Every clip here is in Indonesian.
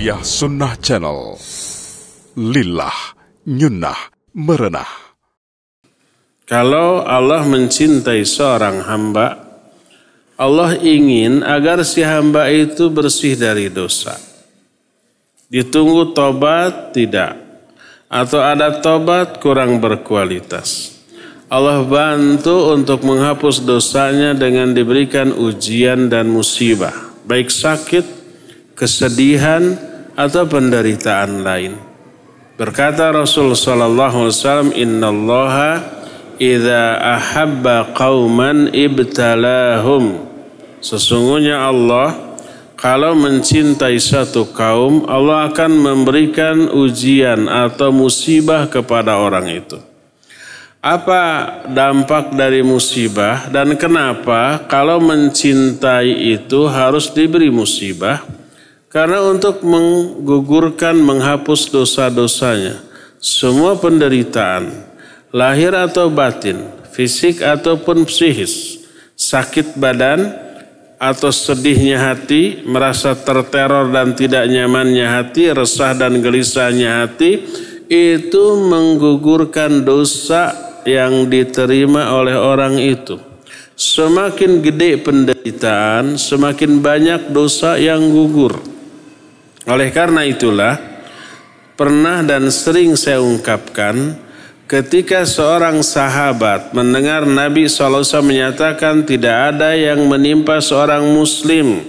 Tarbiyah Sunnah Channel. Lillah, nyunnah, merenah. Kalau Allah mencintai seorang hamba, Allah ingin agar si hamba itu bersih dari dosa. Ditunggu tobat tidak. Atau ada tobat kurang berkualitas. Allah bantu untuk menghapus dosanya dengan diberikan ujian dan musibah, baik sakit, kesedihan, atau penderitaan lain. Berkata Rasul sallallahu alaihi wasallam, "Innallaha idza ahabba qauman ibtalahum." Sesungguhnya Allah kalau mencintai satu kaum, Allah akan memberikan ujian atau musibah kepada orang itu. Apa dampak dari musibah dan kenapa kalau mencintai itu harus diberi musibah? Karena untuk menggugurkan, menghapus dosa-dosanya. Semua penderitaan, lahir atau batin, fisik ataupun psikis, sakit badan atau sedihnya hati, merasa terteror dan tidak nyamannya hati, resah dan gelisahnya hati, itu menggugurkan dosa yang diterima oleh orang itu. Semakin gede penderitaan, semakin banyak dosa yang gugur. Oleh karena itulah, pernah dan sering saya ungkapkan, ketika seorang sahabat mendengar Nabi SAW menyatakan tidak ada yang menimpa seorang muslim,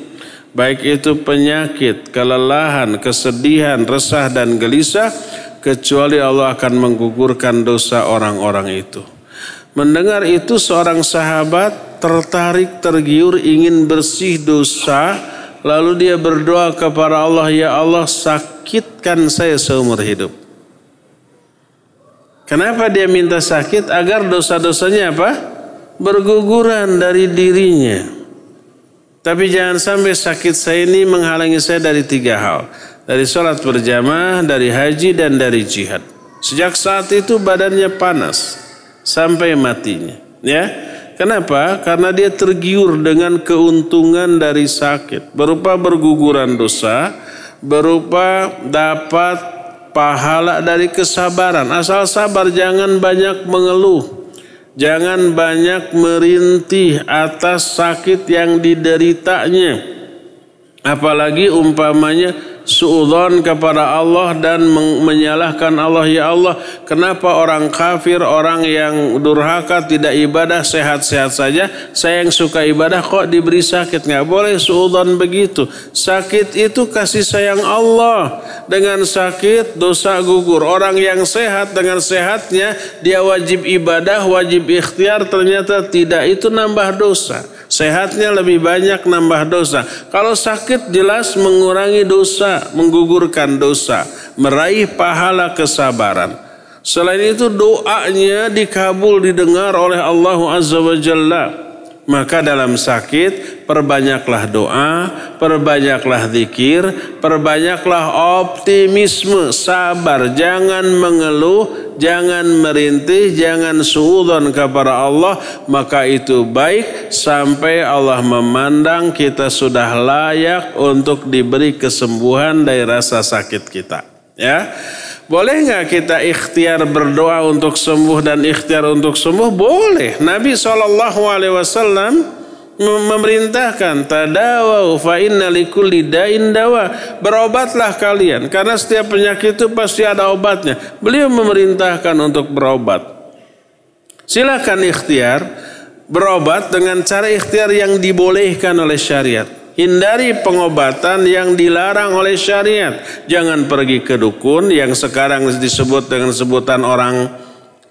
baik itu penyakit, kelelahan, kesedihan, resah dan gelisah, kecuali Allah akan menggugurkan dosa orang-orang itu. Mendengar itu seorang sahabat tertarik tergiur ingin bersih dosa, Lalu dia berdoa kepada Allah, Ya Allah sakitkan saya seumur hidup. Kenapa dia minta sakit? Agar dosa-dosanya apa? Berguguran dari dirinya. Tapi jangan sampai sakit saya ini menghalangi saya dari tiga hal. Dari sholat berjamaah, dari haji, dan dari jihad. Sejak saat itu badannya panas sampai matinya. Ya, Kenapa? Karena dia tergiur dengan keuntungan dari sakit. Berupa berguguran dosa, berupa dapat pahala dari kesabaran. Asal sabar, jangan banyak mengeluh. Jangan banyak merintih atas sakit yang dideritanya. Apalagi umpamanya suudon kepada Allah dan menyalahkan Allah ya Allah kenapa orang kafir orang yang durhaka tidak ibadah sehat-sehat saja saya yang suka ibadah kok diberi sakit nggak boleh suudon begitu sakit itu kasih sayang Allah dengan sakit dosa gugur orang yang sehat dengan sehatnya dia wajib ibadah wajib ikhtiar ternyata tidak itu nambah dosa sehatnya lebih banyak nambah dosa kalau sakit jelas mengurangi dosa menggugurkan dosa, meraih pahala kesabaran. Selain itu doanya dikabul didengar oleh Allah Azza wa Jalla. Maka dalam sakit perbanyaklah doa, perbanyaklah zikir, perbanyaklah optimisme, sabar, jangan mengeluh, jangan merintih, jangan suudon kepada Allah, maka itu baik sampai Allah memandang kita sudah layak untuk diberi kesembuhan dari rasa sakit kita. Ya, boleh nggak kita ikhtiar berdoa untuk sembuh dan ikhtiar untuk sembuh? Boleh. Nabi saw memerintahkan tadawau fa nali dawa. Berobatlah kalian karena setiap penyakit itu pasti ada obatnya. Beliau memerintahkan untuk berobat. Silakan ikhtiar berobat dengan cara ikhtiar yang dibolehkan oleh syariat. Hindari pengobatan yang dilarang oleh syariat. Jangan pergi ke dukun yang sekarang disebut dengan sebutan orang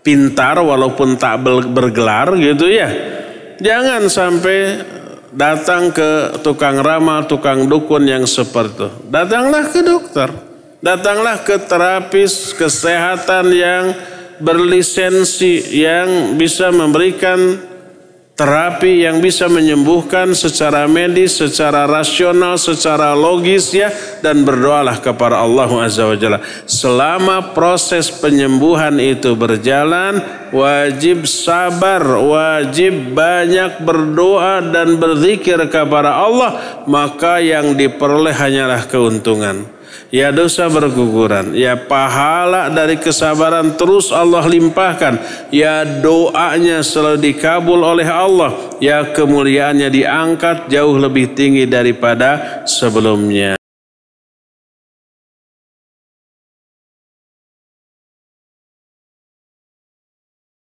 pintar walaupun tak bergelar gitu ya. Jangan sampai datang ke tukang ramal, tukang dukun yang seperti itu. Datanglah ke dokter. Datanglah ke terapis kesehatan yang berlisensi yang bisa memberikan terapi yang bisa menyembuhkan secara medis, secara rasional, secara logis ya dan berdoalah kepada Allah Azza wa Jalla. Selama proses penyembuhan itu berjalan, wajib sabar, wajib banyak berdoa dan berzikir kepada Allah, maka yang diperoleh hanyalah keuntungan ya dosa berguguran, ya pahala dari kesabaran terus Allah limpahkan, ya doanya selalu dikabul oleh Allah, ya kemuliaannya diangkat jauh lebih tinggi daripada sebelumnya.